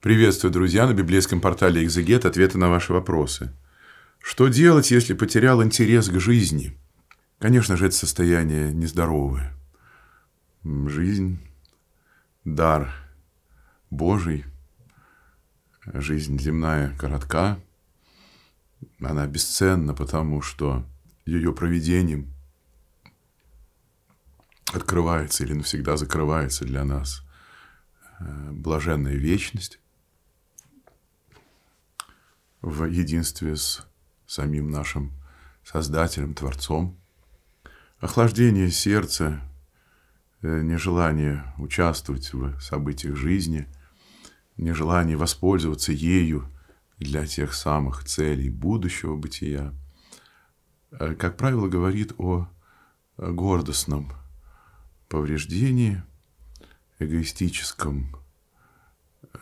Приветствую, друзья, на библейском портале «Экзегет» ответы на ваши вопросы. Что делать, если потерял интерес к жизни? Конечно же, это состояние нездоровое. Жизнь – дар Божий. Жизнь земная коротка. Она бесценна, потому что ее проведением открывается или навсегда закрывается для нас э, блаженная вечность, в единстве с самим нашим Создателем, Творцом. Охлаждение сердца, э, нежелание участвовать в событиях жизни, нежелание воспользоваться ею для тех самых целей будущего бытия, э, как правило, говорит о гордостном повреждении, эгоистическом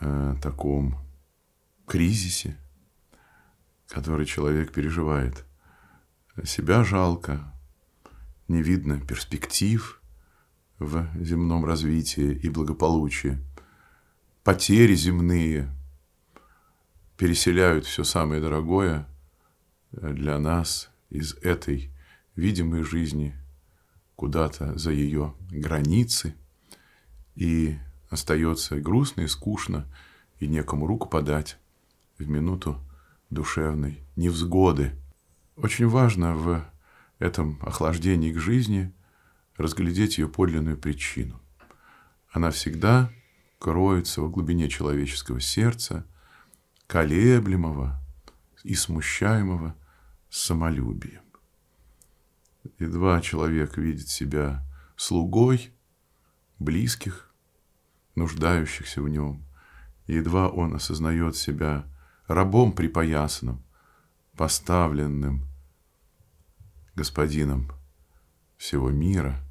э, таком кризисе, который человек переживает. Себя жалко, не видно перспектив в земном развитии и благополучии. Потери земные переселяют все самое дорогое э, для нас из этой видимой жизни куда-то за ее границы, и остается грустно и скучно, и некому руку подать в минуту душевной, невзгоды. Очень важно в этом охлаждении к жизни разглядеть ее подлинную причину. Она всегда кроется в глубине человеческого сердца, колеблемого и смущаемого самолюбием. Едва человек видит себя слугой близких, нуждающихся в нем, едва он осознает себя рабом припоясанным, поставленным господином всего мира,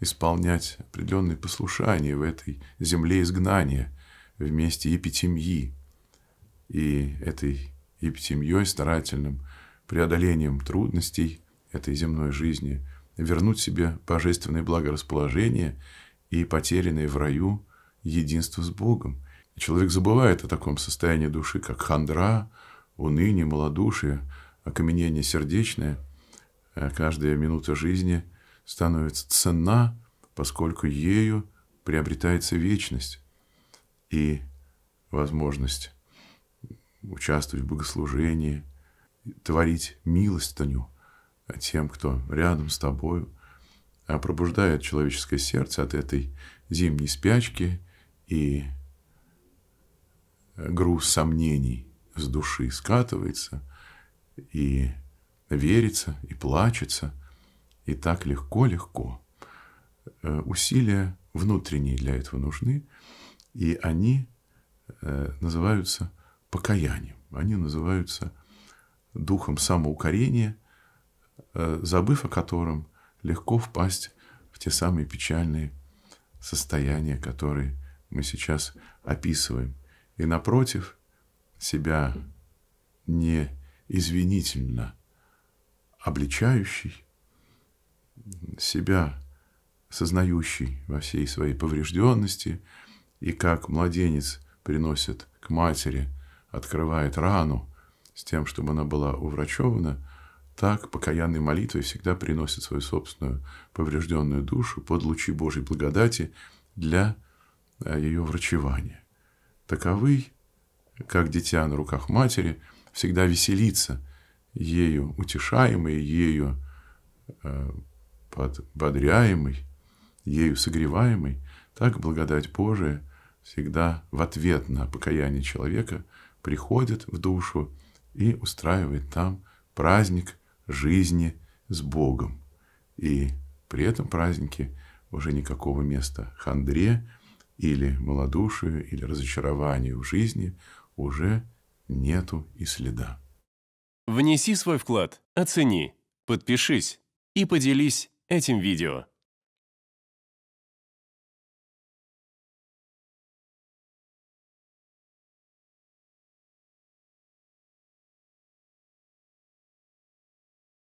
исполнять определенные послушания в этой земле изгнания вместе епитемьи и этой епитемьей старательным преодолением трудностей этой земной жизни вернуть себе божественное благорасположение и потерянное в раю единство с Богом – человек забывает о таком состоянии души, как хандра, уныние, малодушие, окаменение сердечное. Э, каждая минута жизни становится ценна, поскольку ею приобретается вечность и возможность участвовать в богослужении, творить милость милостыню тем, кто рядом с тобою, а пробуждает человеческое сердце от этой зимней спячки и груз сомнений с души скатывается и верится, и плачется, и так легко-легко. Э, усилия внутренние для этого нужны, и они э, называются покаянием, они называются духом самоукорения, э, забыв о котором легко впасть в те самые печальные состояния, которые мы сейчас описываем и, напротив, себя не извинительно обличающий, себя сознающий во всей своей поврежденности, и как младенец приносит к матери, открывает рану с тем, чтобы она была уврачевана, так покаянной молитвой всегда приносит свою собственную поврежденную душу под лучи Божьей благодати для э, ее врачевания таковый, как дитя на руках матери, всегда веселится, ею утешаемый, ею э, подряемый, ею согреваемый, так благодать Божия всегда в ответ на покаяние человека приходит в душу и устраивает там праздник жизни с Богом. И при этом празднике уже никакого места хандре, или малодушию, или разочарованию в жизни уже нету и следа. Внеси свой вклад, оцени, подпишись и поделись этим видео.